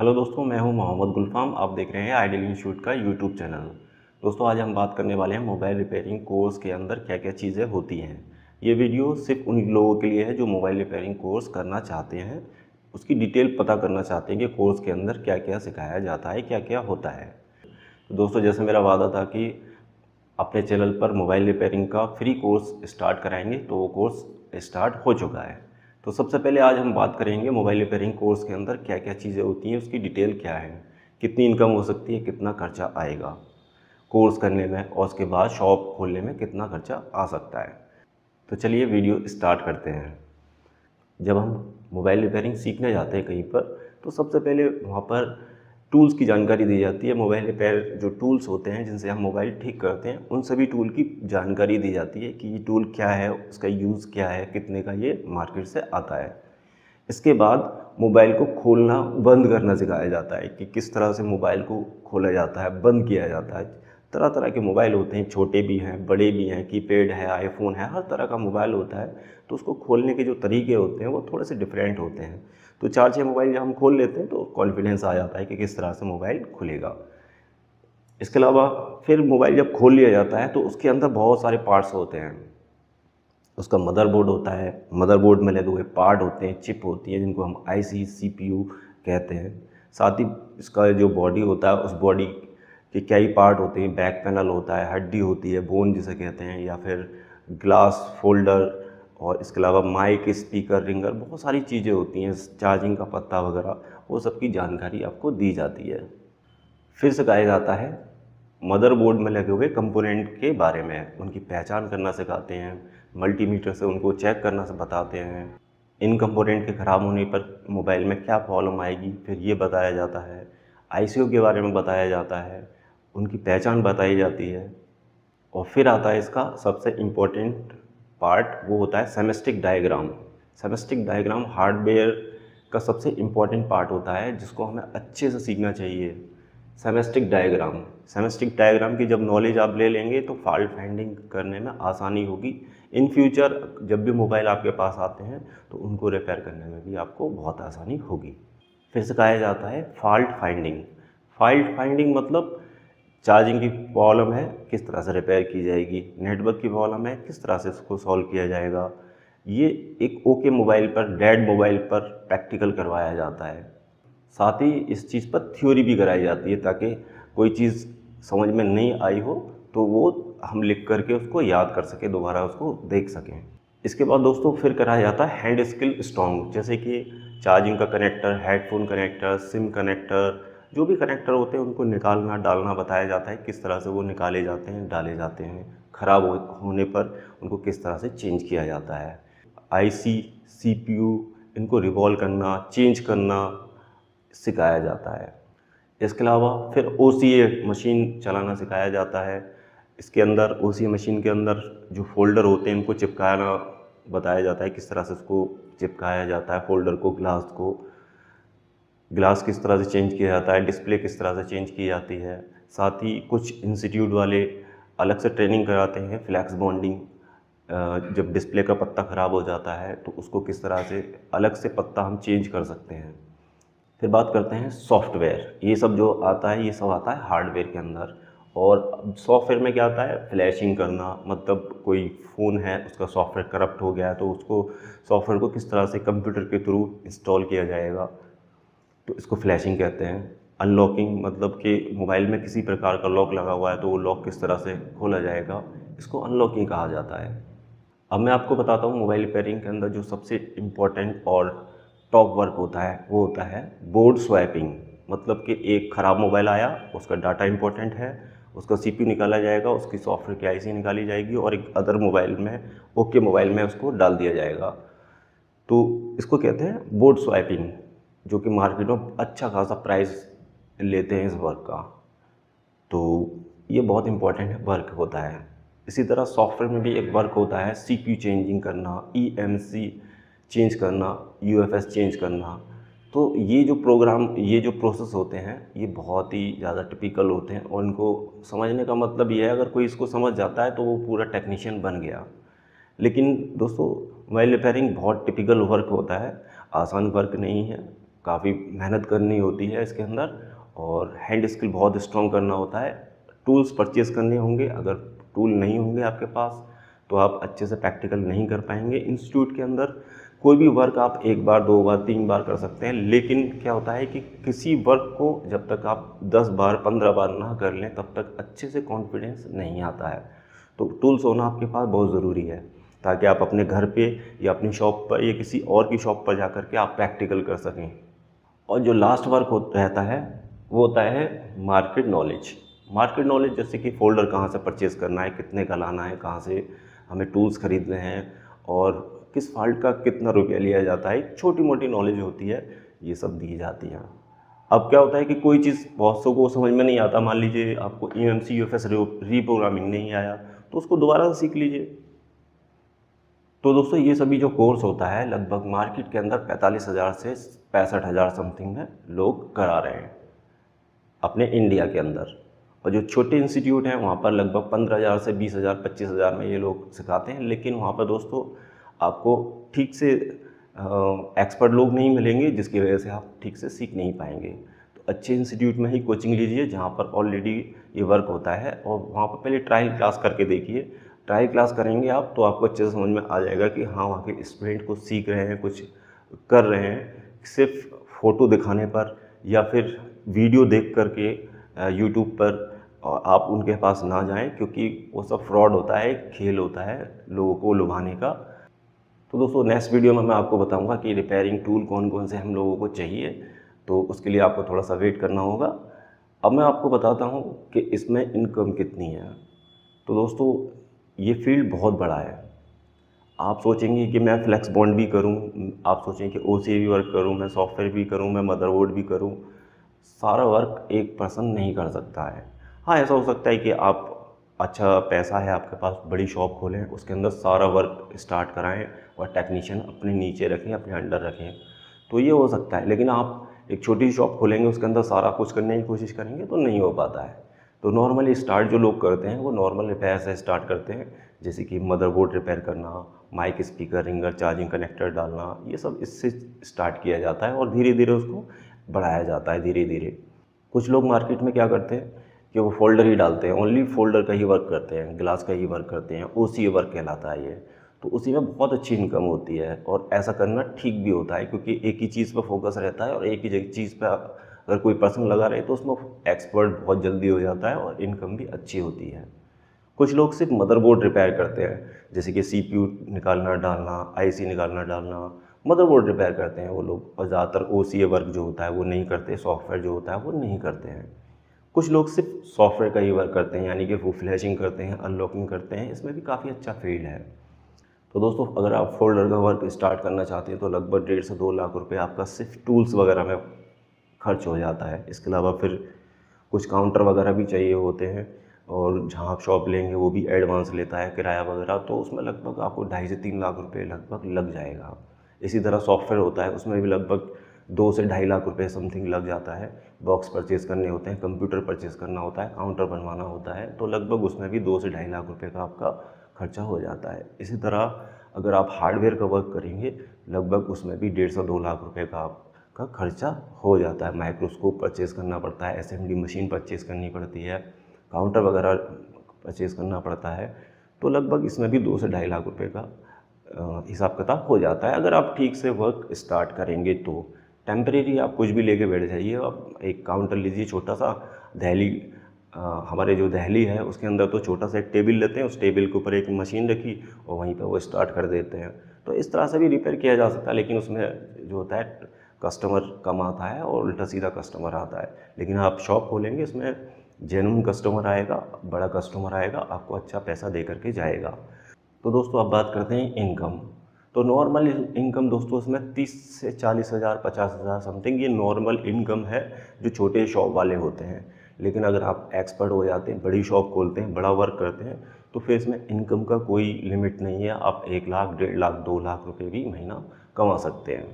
hello दोस्तों मैं हूं मोहम्मद गुलफाम आप देख रहे हैं आइडियल इंस्टीट्यूट का यूट्यूब चैनल दोस्तों आज हम बात करने वाले हैं मोबाइल रिपेयरिंग कोर्स के अंदर क्या क्या चीज़ें होती हैं ये वीडियो सिर्फ उन लोगों के लिए है जो मोबाइल रिपेयरिंग कोर्स करना चाहते हैं उसकी डिटेल पता करना चाहते हैं कि कोर्स के अंदर क्या क्या सिखाया जाता है क्या क्या होता है तो दोस्तों जैसे मेरा वादा था कि अपने चैनल पर मोबाइल रिपेयरिंग का फ्री कोर्स स्टार्ट कराएंगे तो वो कोर्स स्टार्ट हो चुका है तो सबसे पहले आज हम बात करेंगे मोबाइल रिपेयरिंग कोर्स के अंदर क्या क्या चीज़ें होती हैं उसकी डिटेल क्या है कितनी इनकम हो सकती है कितना खर्चा आएगा कोर्स करने में और उसके बाद शॉप खोलने में कितना खर्चा आ सकता है तो चलिए वीडियो स्टार्ट करते हैं जब हम मोबाइल रिपेयरिंग सीखने जाते हैं कहीं पर तो सबसे पहले वहाँ पर टूल्स की जानकारी दी जाती है मोबाइल रिपेयर जो टूल्स होते हैं जिनसे हम मोबाइल ठीक करते हैं उन सभी टूल की जानकारी दी जाती है कि ये टूल क्या है उसका यूज़ क्या है कितने का ये मार्केट से आता है इसके बाद मोबाइल को खोलना बंद करना सिखाया जाता है कि किस तरह से मोबाइल को खोला जाता है बंद किया जाता है तरह तरह के मोबाइल होते हैं छोटे भी हैं बड़े भी हैं कीपैड है आईफोन है हर तरह का मोबाइल होता है तो उसको खोलने के जो तरीके होते हैं वो थोड़े से डिफरेंट होते हैं तो चार छः मोबाइल जब हम खोल लेते हैं तो कॉन्फिडेंस आ जाता है कि किस तरह से मोबाइल खुलेगा इसके अलावा फिर मोबाइल जब खोल लिया जाता है तो उसके अंदर बहुत सारे पार्ट्स होते हैं उसका मदरबोर्ड होता है मदरबोर्ड में लगे हुए पार्ट होते हैं चिप होती है जिनको हम आईसी सीपीयू कहते हैं साथ ही इसका जो बॉडी होता है उस बॉडी के क्या ही पार्ट होते हैं बैक पैनल होता है हड्डी होती है बोन जिसे कहते हैं या फिर ग्लास फोल्डर और इसके अलावा माइक स्पीकर रिंगर बहुत सारी चीज़ें होती हैं चार्जिंग का पत्ता वगैरह वो सब की जानकारी आपको दी जाती है फिर सिखाया जाता है मदरबोर्ड में लगे हुए कंपोनेंट के बारे में उनकी पहचान करना सिखाते हैं मल्टीमीटर से उनको चेक करना से बताते हैं इन कंपोनेंट के ख़राब होने पर मोबाइल में क्या प्रॉब्लम आएगी फिर ये बताया जाता है आईसीयू के बारे में बताया जाता है उनकी पहचान बताई जाती है और फिर आता है इसका सबसे इम्पोर्टेंट पार्ट वो होता है schematic diagram schematic diagram hardware का सबसे इम्पॉर्टेंट पार्ट होता है जिसको हमें अच्छे से सीखना चाहिए सेमेस्टिक डायग्राम सेमेस्टिक डायग्राम की जब नॉलेज आप ले लेंगे तो फॉल्ट फाइंडिंग करने में आसानी होगी इन फ्यूचर जब भी मोबाइल आपके पास आते हैं तो उनको रिपेयर करने में भी आपको बहुत आसानी होगी फिर से कहा जाता है फॉल्ट फाइंडिंग फॉल्ट फाइंडिंग मतलब चार्जिंग की प्रॉब्लम है किस तरह से रिपेयर की जाएगी नेटवर्क की प्रॉब्लम है किस तरह से इसको सॉल्व किया जाएगा ये एक ओके मोबाइल पर डेड मोबाइल पर प्रैक्टिकल करवाया जाता है साथ ही इस चीज़ पर थ्योरी भी कराई जाती है ताकि कोई चीज़ समझ में नहीं आई हो तो वो हम लिख करके उसको याद कर सकें दोबारा उसको देख सकें इसके बाद दोस्तों फिर कराया जाता है हैंड स्किल स्ट्रॉन्ग जैसे कि चार्जिंग का connector headphone connector sim connector जो भी कनेक्टर होते हैं उनको निकालना डालना बताया जाता है किस तरह से वो निकाले जाते हैं डाले जाते हैं ख़राब हो, होने पर उनको किस तरह से चेंज किया जाता है आईसी सीपीयू इनको रिवॉल्व करना चेंज करना सिखाया जाता है इसके अलावा फिर ओ मशीन चलाना सिखाया जाता है इसके अंदर ओ मशीन के अंदर जो फोल्डर होते हैं इनको चिपकाना बताया जाता है किस तरह से उसको चिपकाया जाता है फोल्डर को ग्लास को ग्लास किस तरह से चेंज किया जाता है डिस्प्ले किस तरह से चेंज की जाती है साथ ही कुछ इंस्टीट्यूट वाले अलग से ट्रेनिंग कराते हैं फ्लैक्स बॉन्डिंग जब डिस्प्ले का पत्ता ख़राब हो जाता है तो उसको किस तरह से अलग से पत्ता हम चेंज कर सकते हैं फिर बात करते हैं सॉफ्टवेयर ये सब जो आता है ये सब आता है हार्डवेयर के अंदर और सॉफ्टवेयर में क्या आता है फ्लैशिंग करना मतलब कोई फ़ोन है उसका सॉफ्टवेयर करप्ट हो गया है तो उसको सॉफ्टवेयर को किस तरह से कंप्यूटर के थ्रू इंस्टॉल किया जाएगा तो इसको फ्लैशिंग कहते हैं अनलॉकिंग मतलब कि मोबाइल में किसी प्रकार का लॉक लगा हुआ है तो वो लॉक किस तरह से खोला जाएगा इसको अनलॉकिंग कहा जाता है अब मैं आपको बताता हूँ मोबाइल रिपेयरिंग के अंदर जो सबसे इम्पॉर्टेंट और टॉप वर्क होता है वो होता है बोर्ड स्वैपिंग मतलब कि एक ख़राब मोबाइल आया उसका डाटा इम्पोर्टेंट है उसका सी निकाला जाएगा उसकी सॉफ्टवेयर की आई निकाली जाएगी और एक अदर मोबाइल में ओके मोबाइल में उसको डाल दिया जाएगा तो इसको कहते हैं बोर्ड स्वाइपिंग जो कि मार्केट में अच्छा खासा प्राइस लेते हैं इस वर्क का तो ये बहुत इंपॉर्टेंट वर्क होता है इसी तरह सॉफ्टवेयर में भी एक वर्क होता है सी क्यू चेंजिंग करना ई एम सी चेंज करना यू एफ एस चेंज करना तो ये जो प्रोग्राम ये जो प्रोसेस होते हैं ये बहुत ही ज़्यादा टिपिकल होते हैं और इनको समझने का मतलब ये है अगर कोई इसको समझ जाता है तो वो पूरा टेक्नीशियन बन गया लेकिन दोस्तों मोबाइल रिपेयरिंग बहुत टिपिकल वर्क होता है आसान वर्क नहीं है काफ़ी मेहनत करनी होती है इसके अंदर और हैंड स्किल बहुत स्ट्रॉन्ग करना होता है टूल्स परचेज़ करने होंगे अगर टूल नहीं होंगे आपके पास तो आप अच्छे से प्रैक्टिकल नहीं कर पाएंगे इंस्टीट्यूट के अंदर कोई भी वर्क आप एक बार दो बार तीन बार कर सकते हैं लेकिन क्या होता है कि किसी वर्क को जब तक आप दस बार पंद्रह बार ना कर लें तब तक अच्छे से कॉन्फिडेंस नहीं आता है तो टूल्स होना आपके पास बहुत ज़रूरी है ताकि आप अपने घर पे या अपनी शॉप पर या किसी और की शॉप पर जा कर के आप प्रैक्टिकल कर सकें और जो लास्ट वर्क हो रहता है वो होता है मार्केट नॉलेज मार्केट नॉलेज जैसे कि फ़ोल्डर कहाँ से परचेज़ करना है कितने का लाना है कहाँ से हमें टूल्स ख़रीदने हैं और किस फाल्ट का कितना रुपया लिया जाता है छोटी मोटी नॉलेज होती है ये सब दी जाती है अब क्या होता है कि कोई चीज़ बहुत सौ को समझ में नहीं आता मान लीजिए आपको E M C U F S reprogramming नहीं आया तो उसको दोबारा सीख लीजिए तो दोस्तों ये सभी जो कोर्स होता है लगभग मार्केट के अंदर पैंतालीस हज़ार से पैंसठ हज़ार समथिंग में लोग करा रहे हैं अपने इंडिया के अंदर और जो छोटे इंस्टीट्यूट हैं वहाँ पर लगभग पंद्रह हज़ार से बीस हज़ार पच्चीस हज़ार में ये लोग सिखाते हैं लेकिन वहाँ पर दोस्तों आपको ठीक से एक्सपर्ट लोग नहीं मिलेंगे जिसकी वजह से आप ठीक से सीख नहीं पाएंगे तो अच्छे इंस्टीट्यूट में ही कोचिंग लीजिए जहाँ पर ऑलरेडी ये वर्क होता है और वहाँ पर पहले ट्रायल क्लास करके देखिए ट्राई क्लास करेंगे आप तो आपको अच्छे से समझ में आ जाएगा कि हाँ वहाँ के स्टूडेंट कुछ सीख रहे हैं कुछ कर रहे हैं सिर्फ फ़ोटो दिखाने पर या फिर वीडियो देख करके यूट्यूब पर आप उनके पास ना जाएं क्योंकि वो सब फ्रॉड होता है खेल होता है लोगों को लुभाने का तो दोस्तों नेक्स्ट वीडियो में मैं आपको बताऊंगा कि रिपेयरिंग टूल कौन कौन से हम लोगों को चाहिए तो उसके लिए आपको थोड़ा सा वेट करना होगा अब मैं आपको बताता हूँ कि इसमें इनकम कितनी है तो दोस्तों ये फील्ड बहुत बड़ा है आप सोचेंगे कि मैं फ्लैक्स बॉन्ड भी करूं आप सोचेंगे कि ओ भी वर्क करूं मैं सॉफ्टवेयर भी करूं मैं मदरबोर्ड भी करूं सारा वर्क एक पर्सन नहीं कर सकता है हाँ ऐसा हो सकता है कि आप अच्छा पैसा है आपके पास बड़ी शॉप खोलें उसके अंदर सारा वर्क स्टार्ट कराएं और टेक्नीशियन अपने नीचे रखें अपने अंडर रखें तो ये हो सकता है लेकिन आप एक छोटी शॉप खोलेंगे उसके अंदर सारा कुछ करने की कोशिश करेंगे तो नहीं हो पाता है तो नॉर्मली स्टार्ट जो लोग करते हैं वो नॉर्मल रिपेयर से स्टार्ट करते हैं जैसे कि मदरबोर्ड रिपेयर करना mic speaker ringer charging connector डालना ये सब इससे स्टार्ट किया जाता है और धीरे धीरे उसको बढ़ाया जाता है धीरे धीरे कुछ लोग मार्केट में क्या करते हैं कि वो फोल्डर ही डालते हैं ओनली फोल्डर का ही वर्क करते हैं ग्लास का ही वर्क करते हैं ओ सी वर्क कहलाता है ये तो उसी में बहुत अच्छी इनकम होती है और ऐसा करना ठीक भी होता है क्योंकि एक ही चीज़ पर फोकस रहता है और एक ही चीज़ पर अगर कोई पर्सन लगा रहे तो उसमें एक्सपर्ट बहुत जल्दी हो जाता है और इनकम भी अच्छी होती है कुछ लोग सिर्फ मदरबोर्ड रिपेयर करते हैं जैसे कि सी निकालना डालना आई निकालना डालना मदरबोर्ड रिपेयर करते हैं वो लोग और ज़्यादातर ओ वर्क जो होता है वो नहीं करते सॉफ्टवेयर जो होता है वो नहीं करते हैं कुछ लोग सिर्फ सॉफ्टवेयर का ही वर्क करते हैं यानी कि वो फ्लैशिंग करते हैं अनलॉकिंग करते हैं इसमें भी काफ़ी अच्छा फील्ड है तो दोस्तों अगर आप फोल्डर का वर्क स्टार्ट करना चाहते हैं तो लगभग डेढ़ से दो लाख रुपये आपका सिर्फ टूल्स वगैरह में खर्च हो जाता है इसके अलावा फिर कुछ काउंटर वगैरह भी चाहिए होते हैं और जहाँ आप शॉप लेंगे वो भी एडवांस लेता है किराया वगैरह तो उसमें लगभग आपको ढाई से तीन लाख रुपये लगभग लग जाएगा इसी तरह सॉफ्टवेयर होता है उसमें भी लगभग दो से ढाई लाख रुपए समथिंग लग जाता है बॉक्स परचेज़ करने होते हैं कंप्यूटर परचेज़ करना होता है काउंटर बनवाना होता है तो लगभग उसमें भी दो से ढाई लाख रुपये का आपका खर्चा हो जाता है इसी तरह अगर आप हार्डवेयर का वर्क करेंगे लगभग उसमें भी डेढ़ सौ दो लाख रुपये का आप का खर्चा हो जाता है माइक्रोस्कोप परचेज़ करना पड़ता है डी मशीन परचेज़ करनी पड़ती है काउंटर वगैरह परचेज़ करना पड़ता है तो लगभग इसमें भी दो से ढाई लाख रुपए का हिसाब किताब हो जाता है अगर आप ठीक से वर्क स्टार्ट करेंगे तो टेम्परेरी आप कुछ भी लेके बैठ जाइए आप एक काउंटर लीजिए छोटा सा दहली आ, हमारे जो दहली है उसके अंदर तो छोटा सा एक टेबल लेते हैं उस टेबल के ऊपर एक मशीन रखी और वहीं पर वो स्टार्ट कर देते हैं तो इस तरह से भी रिपेयर किया जा सकता है लेकिन उसमें जो होता है कस्टमर कम आता है और उल्टा सीधा कस्टमर आता है लेकिन आप शॉप खोलेंगे इसमें जेनुअन कस्टमर आएगा बड़ा कस्टमर आएगा आपको अच्छा पैसा दे करके जाएगा तो दोस्तों अब बात करते हैं इनकम तो नॉर्मल इनकम दोस्तों इसमें तीस से चालीस हज़ार पचास हज़ार समथिंग ये नॉर्मल इनकम है जो छोटे शॉप वाले होते हैं लेकिन अगर आप एक्सपर्ट हो जाते हैं बड़ी शॉप खोलते हैं बड़ा वर्क करते हैं तो फिर इसमें इनकम का कोई लिमिट नहीं है आप एक लाख डेढ़ लाख दो लाख रुपये भी महीना कमा सकते हैं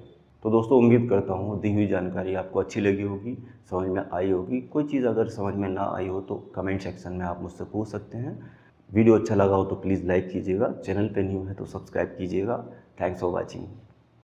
तो दोस्तों उम्मीद करता हूँ दी हुई जानकारी आपको अच्छी लगी होगी समझ में आई होगी कोई चीज़ अगर समझ में ना आई हो तो कमेंट सेक्शन में आप मुझसे पूछ सकते हैं वीडियो अच्छा लगा हो तो प्लीज़ लाइक कीजिएगा चैनल पर न्यू है तो सब्सक्राइब कीजिएगा थैंक्स फॉर वॉचिंग